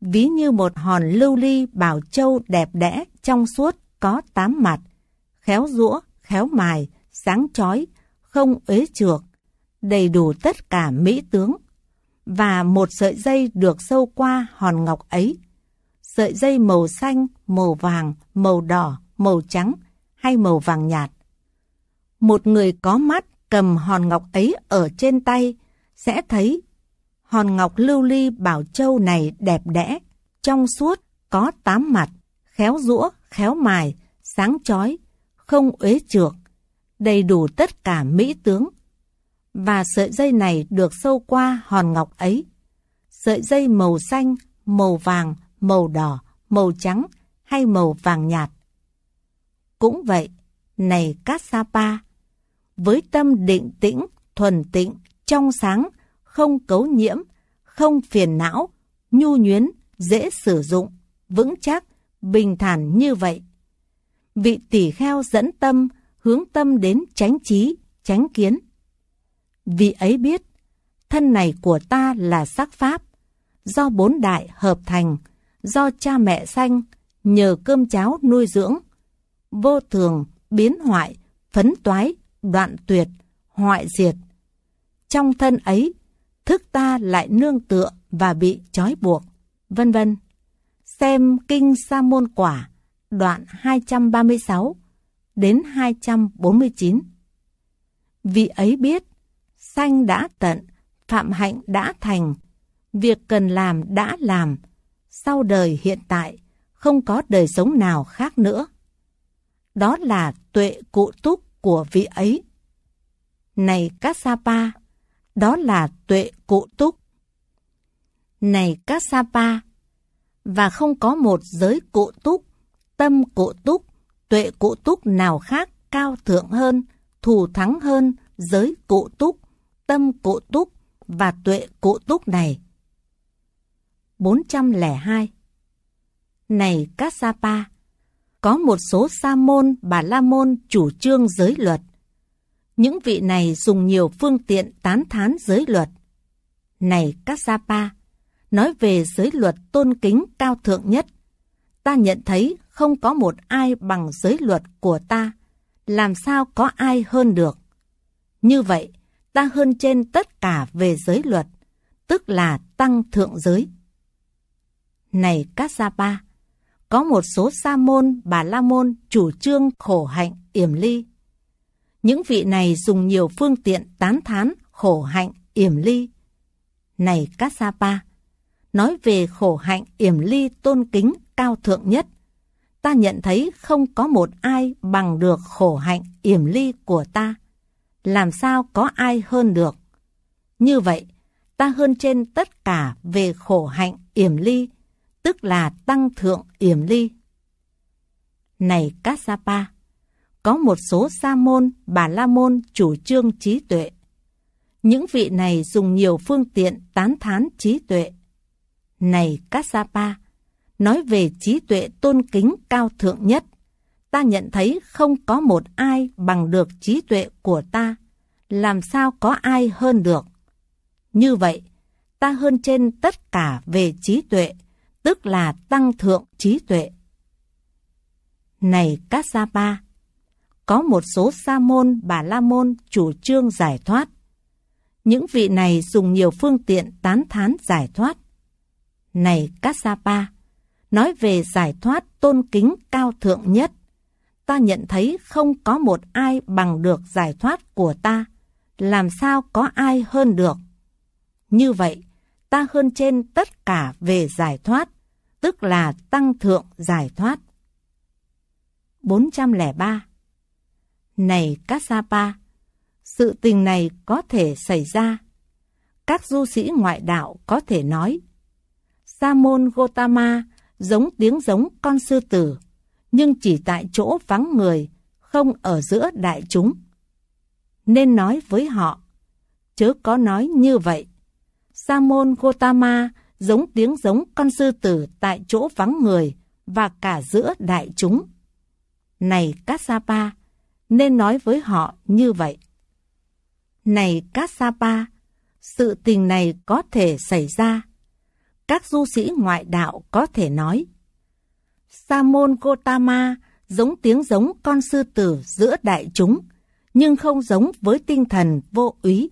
ví như một hòn lưu ly bảo châu đẹp đẽ trong suốt có tám mặt, khéo rũa, khéo mài, sáng chói, không ế trược, đầy đủ tất cả mỹ tướng. Và một sợi dây được sâu qua hòn ngọc ấy. Sợi dây màu xanh, màu vàng, màu đỏ, màu trắng hay màu vàng nhạt. Một người có mắt cầm hòn ngọc ấy ở trên tay sẽ thấy hòn ngọc lưu ly bảo châu này đẹp đẽ, trong suốt, có tám mặt, khéo rũa, khéo mài, sáng chói, không uế trược đầy đủ tất cả mỹ tướng. Và sợi dây này được sâu qua hòn ngọc ấy. Sợi dây màu xanh, màu vàng, màu đỏ, màu trắng hay màu vàng nhạt. Cũng vậy, này Kassapa, với tâm định tĩnh, thuần tịnh, trong sáng, không cấu nhiễm, không phiền não, nhu nhuyến, dễ sử dụng, vững chắc, bình thản như vậy. Vị tỷ kheo dẫn tâm hướng tâm đến chánh trí, chánh kiến. Vì ấy biết, thân này của ta là sắc pháp, do bốn đại hợp thành, do cha mẹ sanh, nhờ cơm cháo nuôi dưỡng, vô thường, biến hoại, phấn toái, đoạn tuyệt, hoại diệt. Trong thân ấy, thức ta lại nương tựa và bị trói buộc, vân vân. Xem Kinh Sa Môn Quả, đoạn 236, đến 249. Vì ấy biết, sanh đã tận, phạm hạnh đã thành, việc cần làm đã làm, sau đời hiện tại không có đời sống nào khác nữa. Đó là tuệ cụ túc của vị ấy. Này Kassapa, đó là tuệ cụ túc. Này Kassapa, và không có một giới cụ túc, tâm cụ túc tuệ cụ túc nào khác cao thượng hơn, thù thắng hơn giới cụ túc, tâm cụ túc và tuệ cụ túc này. 402 Này các Sapa, có một số sa môn, bà la môn chủ trương giới luật. Những vị này dùng nhiều phương tiện tán thán giới luật. Này các Sapa, nói về giới luật tôn kính cao thượng nhất, ta nhận thấy không có một ai bằng giới luật của ta, làm sao có ai hơn được. Như vậy, ta hơn trên tất cả về giới luật, tức là tăng thượng giới. Này các gia ba, có một số sa môn, bà la môn chủ trương khổ hạnh, yểm ly. Những vị này dùng nhiều phương tiện tán thán khổ hạnh, yểm ly. Này các gia ba, nói về khổ hạnh, yểm ly tôn kính cao thượng nhất – ta nhận thấy không có một ai bằng được khổ hạnh yểm ly của ta. Làm sao có ai hơn được? Như vậy, ta hơn trên tất cả về khổ hạnh yểm ly, tức là tăng thượng yểm ly. Này Kassapa, có một số sa môn, bà la môn chủ trương trí tuệ. Những vị này dùng nhiều phương tiện tán thán trí tuệ. Này Kassapa, nói về trí tuệ tôn kính cao thượng nhất. Ta nhận thấy không có một ai bằng được trí tuệ của ta, làm sao có ai hơn được. Như vậy, ta hơn trên tất cả về trí tuệ, tức là tăng thượng trí tuệ. Này các gia ba, có một số sa môn bà la môn chủ trương giải thoát. Những vị này dùng nhiều phương tiện tán thán giải thoát. Này các gia ba, nói về giải thoát tôn kính cao thượng nhất. Ta nhận thấy không có một ai bằng được giải thoát của ta, làm sao có ai hơn được. Như vậy, ta hơn trên tất cả về giải thoát, tức là tăng thượng giải thoát. 403 Này Kassapa, sự tình này có thể xảy ra. Các du sĩ ngoại đạo có thể nói, Sa môn Gotama giống tiếng giống con sư tử, nhưng chỉ tại chỗ vắng người, không ở giữa đại chúng. Nên nói với họ, chớ có nói như vậy. Sa môn Gotama giống tiếng giống con sư tử tại chỗ vắng người và cả giữa đại chúng. Này Kassapa, nên nói với họ như vậy. Này Kassapa, sự tình này có thể xảy ra các du sĩ ngoại đạo có thể nói. Sa môn Gotama giống tiếng giống con sư tử giữa đại chúng, nhưng không giống với tinh thần vô úy.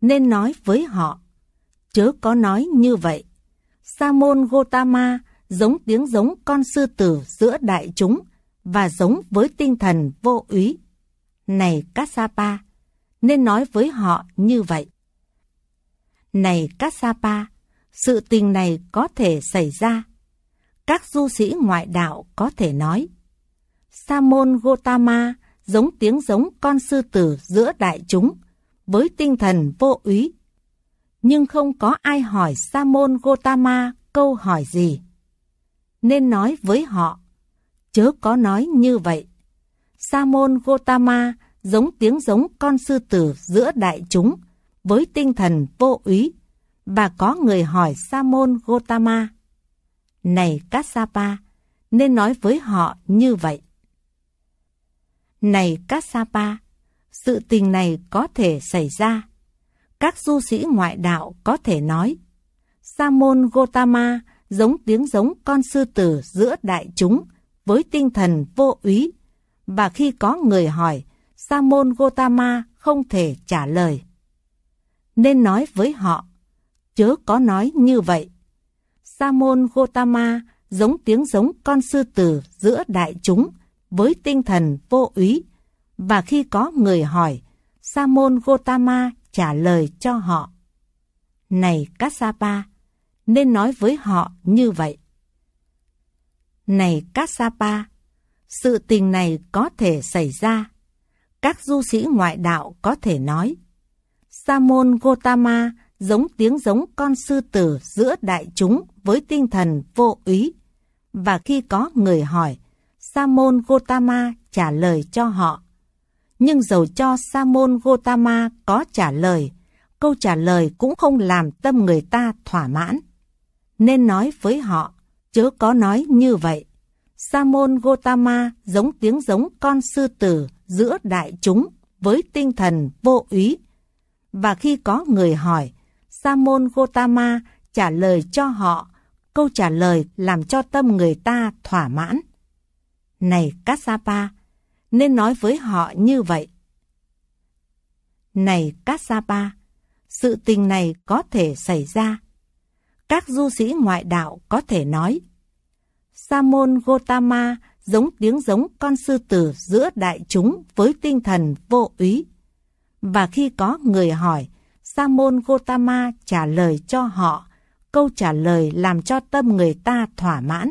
Nên nói với họ, chớ có nói như vậy. Sa môn Gotama giống tiếng giống con sư tử giữa đại chúng và giống với tinh thần vô úy. Này Kassapa, nên nói với họ như vậy. Này Kassapa, sự tình này có thể xảy ra. Các du sĩ ngoại đạo có thể nói, Sa môn Gotama giống tiếng giống con sư tử giữa đại chúng, với tinh thần vô úy. Nhưng không có ai hỏi Sa môn Gotama câu hỏi gì. Nên nói với họ, chớ có nói như vậy. Sa môn Gotama giống tiếng giống con sư tử giữa đại chúng, với tinh thần vô úy và có người hỏi sa môn Gotama, Này Kassapa, nên nói với họ như vậy. Này Kassapa, sự tình này có thể xảy ra. Các du sĩ ngoại đạo có thể nói, sa môn Gotama giống tiếng giống con sư tử giữa đại chúng với tinh thần vô úy và khi có người hỏi, sa môn Gotama không thể trả lời. Nên nói với họ, chớ có nói như vậy. Sa môn Gotama giống tiếng giống con sư tử giữa đại chúng với tinh thần vô úy và khi có người hỏi, Sa môn Gotama trả lời cho họ. Này Kassapa, nên nói với họ như vậy. Này Kassapa, sự tình này có thể xảy ra. Các du sĩ ngoại đạo có thể nói, Sa môn Gotama giống tiếng giống con sư tử giữa đại chúng với tinh thần vô ý. Và khi có người hỏi, Sa môn Gotama trả lời cho họ. Nhưng dầu cho Sa môn Gotama có trả lời, câu trả lời cũng không làm tâm người ta thỏa mãn. Nên nói với họ, chớ có nói như vậy. Sa môn Gotama giống tiếng giống con sư tử giữa đại chúng với tinh thần vô ý. Và khi có người hỏi, Samon Gotama trả lời cho họ câu trả lời làm cho tâm người ta thỏa mãn. Này Kassapa, nên nói với họ như vậy. Này Kassapa, sự tình này có thể xảy ra. Các du sĩ ngoại đạo có thể nói. Samon Gotama giống tiếng giống con sư tử giữa đại chúng với tinh thần vô úy. Và khi có người hỏi Sa môn Gotama trả lời cho họ, câu trả lời làm cho tâm người ta thỏa mãn.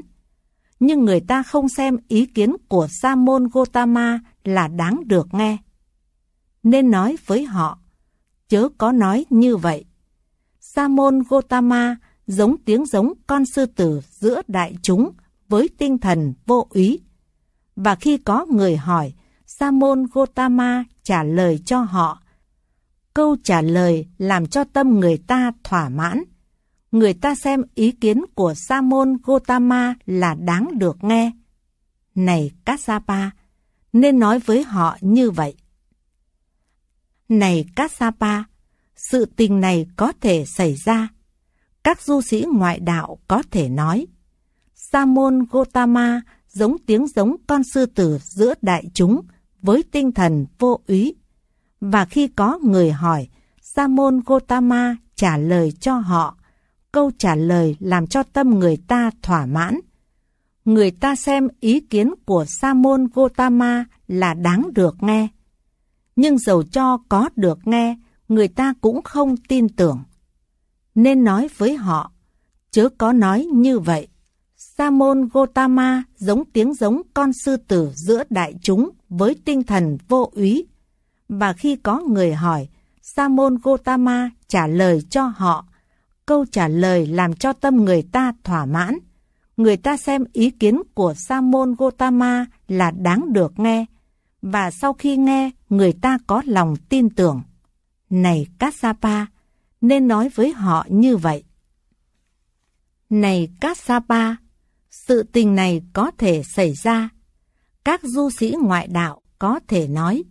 Nhưng người ta không xem ý kiến của Sa môn Gotama là đáng được nghe. Nên nói với họ, chớ có nói như vậy. Sa môn Gotama giống tiếng giống con sư tử giữa đại chúng với tinh thần vô úy. Và khi có người hỏi, Sa môn Gotama trả lời cho họ câu trả lời làm cho tâm người ta thỏa mãn. Người ta xem ý kiến của Sa môn Gotama là đáng được nghe. Này Kassapa, nên nói với họ như vậy. Này Kassapa, sự tình này có thể xảy ra. Các du sĩ ngoại đạo có thể nói. Sa môn Gotama giống tiếng giống con sư tử giữa đại chúng với tinh thần vô úy và khi có người hỏi, Sa môn Gotama trả lời cho họ. Câu trả lời làm cho tâm người ta thỏa mãn. Người ta xem ý kiến của Sa môn Gotama là đáng được nghe. Nhưng dầu cho có được nghe, người ta cũng không tin tưởng. Nên nói với họ, chớ có nói như vậy. Sa môn Gotama giống tiếng giống con sư tử giữa đại chúng với tinh thần vô úy và khi có người hỏi, Sa môn Gotama trả lời cho họ. Câu trả lời làm cho tâm người ta thỏa mãn. Người ta xem ý kiến của Sa môn Gotama là đáng được nghe và sau khi nghe người ta có lòng tin tưởng. Này Kassapa, nên nói với họ như vậy. Này Kassapa, sự tình này có thể xảy ra. Các du sĩ ngoại đạo có thể nói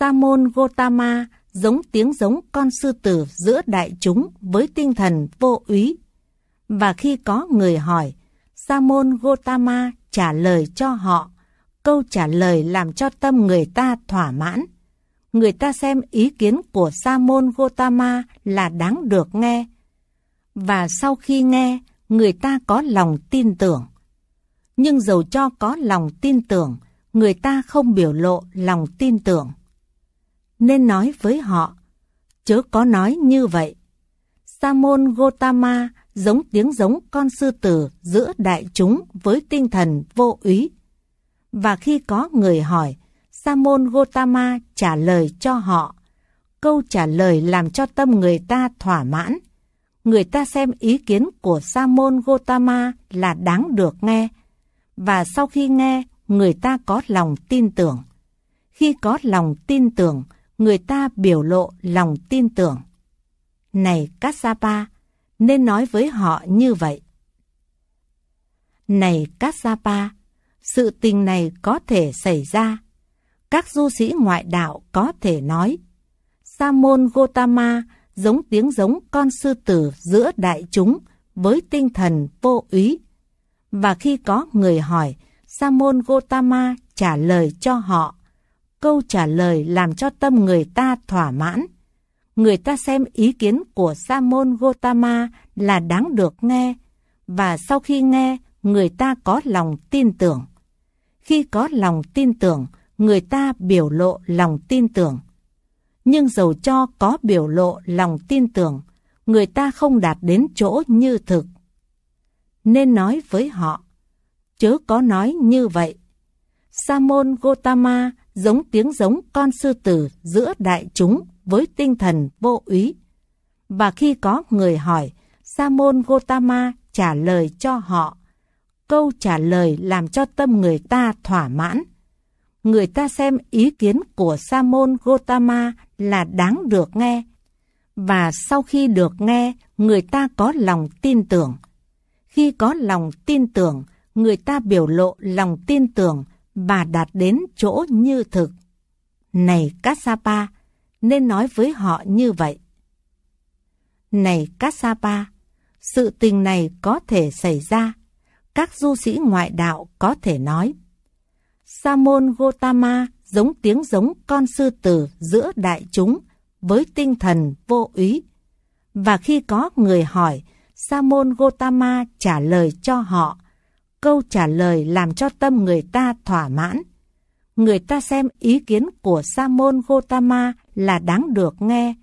Sa môn Gotama giống tiếng giống con sư tử giữa đại chúng với tinh thần vô úy. Và khi có người hỏi, Sa môn Gotama trả lời cho họ, câu trả lời làm cho tâm người ta thỏa mãn. Người ta xem ý kiến của Sa môn Gotama là đáng được nghe. Và sau khi nghe, người ta có lòng tin tưởng. Nhưng dầu cho có lòng tin tưởng, người ta không biểu lộ lòng tin tưởng nên nói với họ, chớ có nói như vậy. Sa môn Gotama giống tiếng giống con sư tử giữa đại chúng với tinh thần vô úy. Và khi có người hỏi, Sa môn Gotama trả lời cho họ. Câu trả lời làm cho tâm người ta thỏa mãn. Người ta xem ý kiến của Sa môn Gotama là đáng được nghe. Và sau khi nghe, người ta có lòng tin tưởng. Khi có lòng tin tưởng, người ta biểu lộ lòng tin tưởng. Này Kassapa, nên nói với họ như vậy. Này Kassapa, sự tình này có thể xảy ra. Các du sĩ ngoại đạo có thể nói. Sa môn Gotama giống tiếng giống con sư tử giữa đại chúng với tinh thần vô úy. Và khi có người hỏi, Sa môn Gotama trả lời cho họ câu trả lời làm cho tâm người ta thỏa mãn. Người ta xem ý kiến của Sa môn Gotama là đáng được nghe, và sau khi nghe, người ta có lòng tin tưởng. Khi có lòng tin tưởng, người ta biểu lộ lòng tin tưởng. Nhưng dầu cho có biểu lộ lòng tin tưởng, người ta không đạt đến chỗ như thực. Nên nói với họ, chớ có nói như vậy. Sa môn Gotama giống tiếng giống con sư tử giữa đại chúng với tinh thần vô úy. Và khi có người hỏi, Sa môn Gotama trả lời cho họ. Câu trả lời làm cho tâm người ta thỏa mãn. Người ta xem ý kiến của Sa môn Gotama là đáng được nghe. Và sau khi được nghe, người ta có lòng tin tưởng. Khi có lòng tin tưởng, người ta biểu lộ lòng tin tưởng bà đạt đến chỗ như thực. Này Kassapa, nên nói với họ như vậy. Này Kassapa, sự tình này có thể xảy ra. Các du sĩ ngoại đạo có thể nói. Samon Gotama giống tiếng giống con sư tử giữa đại chúng với tinh thần vô ý. Và khi có người hỏi, Samon Gotama trả lời cho họ câu trả lời làm cho tâm người ta thỏa mãn. Người ta xem ý kiến của Sa môn Gotama là đáng được nghe,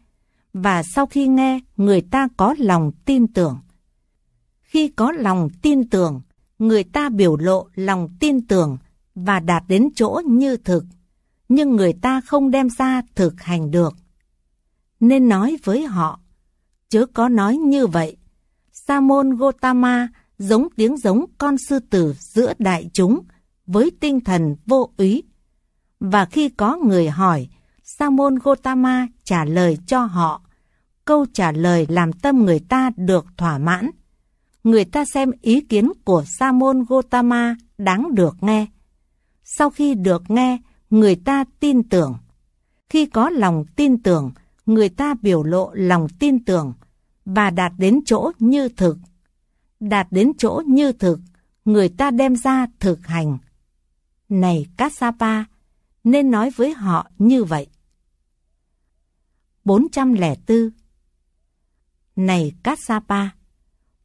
và sau khi nghe, người ta có lòng tin tưởng. Khi có lòng tin tưởng, người ta biểu lộ lòng tin tưởng và đạt đến chỗ như thực, nhưng người ta không đem ra thực hành được. Nên nói với họ, chớ có nói như vậy. Sa môn Gotama giống tiếng giống con sư tử giữa đại chúng, với tinh thần vô úy. Và khi có người hỏi, Sa môn Gotama trả lời cho họ. Câu trả lời làm tâm người ta được thỏa mãn. Người ta xem ý kiến của Sa môn Gotama đáng được nghe. Sau khi được nghe, người ta tin tưởng. Khi có lòng tin tưởng, người ta biểu lộ lòng tin tưởng và đạt đến chỗ như thực đạt đến chỗ như thực, người ta đem ra thực hành. Này Kassapa, nên nói với họ như vậy. 404 Này Kassapa,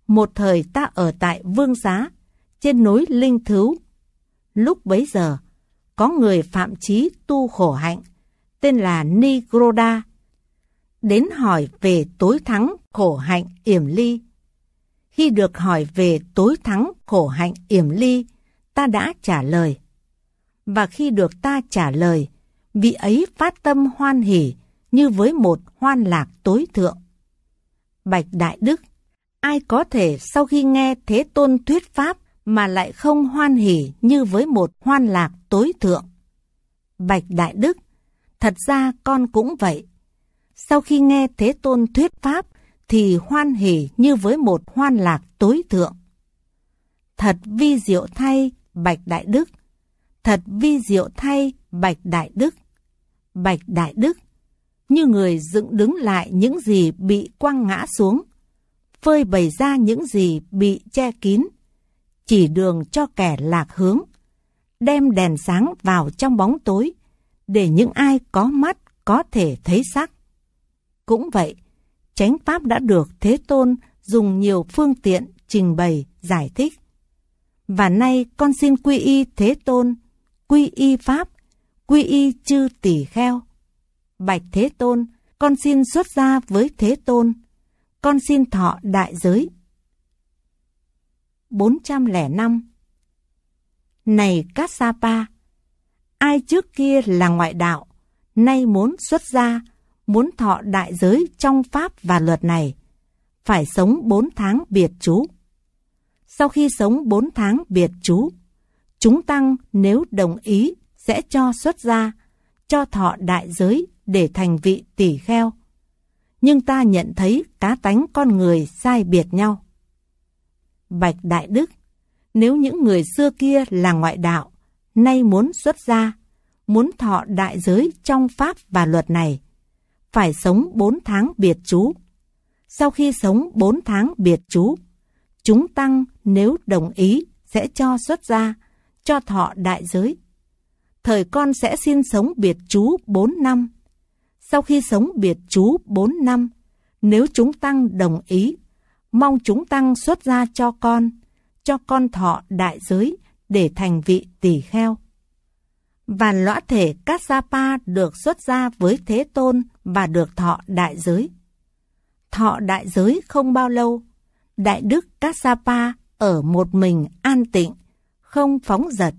một thời ta ở tại Vương Giá, trên núi Linh Thứu. Lúc bấy giờ, có người phạm chí tu khổ hạnh, tên là Nigroda, đến hỏi về tối thắng khổ hạnh yểm ly. Khi được hỏi về tối thắng khổ hạnh yểm ly, ta đã trả lời. Và khi được ta trả lời, vị ấy phát tâm hoan hỉ như với một hoan lạc tối thượng. Bạch Đại Đức, ai có thể sau khi nghe Thế Tôn thuyết Pháp mà lại không hoan hỉ như với một hoan lạc tối thượng? Bạch Đại Đức, thật ra con cũng vậy. Sau khi nghe Thế Tôn thuyết Pháp, thì hoan hỉ như với một hoan lạc tối thượng. Thật vi diệu thay Bạch Đại Đức, thật vi diệu thay Bạch Đại Đức, Bạch Đại Đức, như người dựng đứng lại những gì bị quăng ngã xuống, phơi bày ra những gì bị che kín, chỉ đường cho kẻ lạc hướng, đem đèn sáng vào trong bóng tối, để những ai có mắt có thể thấy sắc. Cũng vậy, chánh pháp đã được Thế Tôn dùng nhiều phương tiện trình bày, giải thích. Và nay con xin quy y Thế Tôn, quy y Pháp, quy y chư tỷ kheo. Bạch Thế Tôn, con xin xuất gia với Thế Tôn, con xin thọ đại giới. 405 Này sa pa ai trước kia là ngoại đạo, nay muốn xuất gia muốn thọ đại giới trong pháp và luật này, phải sống 4 tháng biệt trú. Sau khi sống 4 tháng biệt trú, chúng tăng nếu đồng ý sẽ cho xuất gia, cho thọ đại giới để thành vị tỷ kheo. Nhưng ta nhận thấy cá tánh con người sai biệt nhau. Bạch Đại Đức, nếu những người xưa kia là ngoại đạo, nay muốn xuất gia, muốn thọ đại giới trong pháp và luật này, phải sống 4 tháng biệt chú. Sau khi sống 4 tháng biệt chú, chúng tăng nếu đồng ý sẽ cho xuất gia, cho thọ đại giới. Thời con sẽ xin sống biệt chú 4 năm. Sau khi sống biệt chú 4 năm, nếu chúng tăng đồng ý, mong chúng tăng xuất gia cho con, cho con thọ đại giới để thành vị tỷ kheo và lõa thể Kassapa được xuất ra với Thế Tôn và được thọ đại giới. Thọ đại giới không bao lâu, Đại Đức Kassapa ở một mình an tịnh, không phóng giật,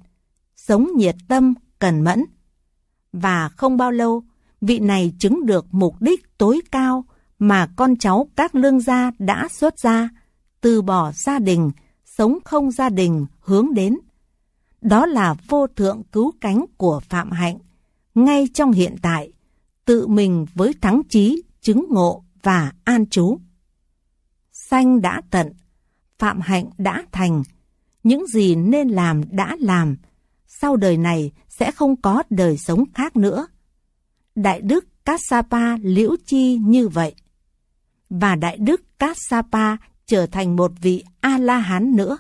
sống nhiệt tâm, cần mẫn. Và không bao lâu, vị này chứng được mục đích tối cao mà con cháu các lương gia đã xuất ra, từ bỏ gia đình, sống không gia đình hướng đến đó là vô thượng cứu cánh của Phạm Hạnh. Ngay trong hiện tại, tự mình với thắng trí, chứng ngộ và an trú. Xanh đã tận, Phạm Hạnh đã thành, những gì nên làm đã làm, sau đời này sẽ không có đời sống khác nữa. Đại đức Kassapa liễu chi như vậy. Và Đại đức Kassapa trở thành một vị A-la-hán nữa.